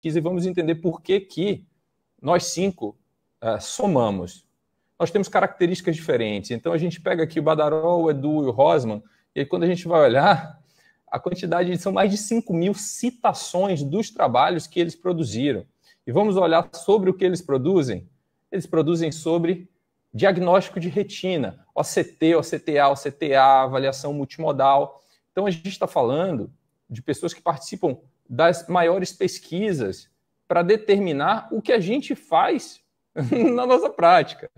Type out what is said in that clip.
pesquisa e vamos entender por que, que nós cinco uh, somamos. Nós temos características diferentes. Então a gente pega aqui o Badarol, o Edu e o Rosman, e aí quando a gente vai olhar, a quantidade são mais de 5 mil citações dos trabalhos que eles produziram. E vamos olhar sobre o que eles produzem? Eles produzem sobre diagnóstico de retina, OCT, OCTA, OCTA, avaliação multimodal. Então a gente está falando de pessoas que participam das maiores pesquisas para determinar o que a gente faz na nossa prática.